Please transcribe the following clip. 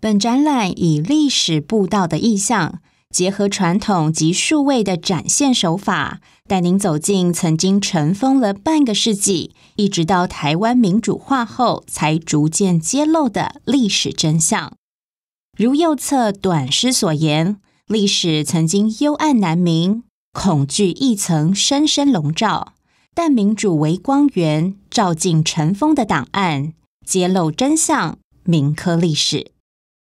本展览以历史步道的意象，结合传统及数位的展现手法，带您走进曾经尘封了半个世纪，一直到台湾民主化后才逐渐揭露的历史真相。如右侧短诗所言：“历史曾经幽暗难明，恐惧一层深深笼罩；但民主为光源，照进尘封的档案，揭露真相，铭刻历史。”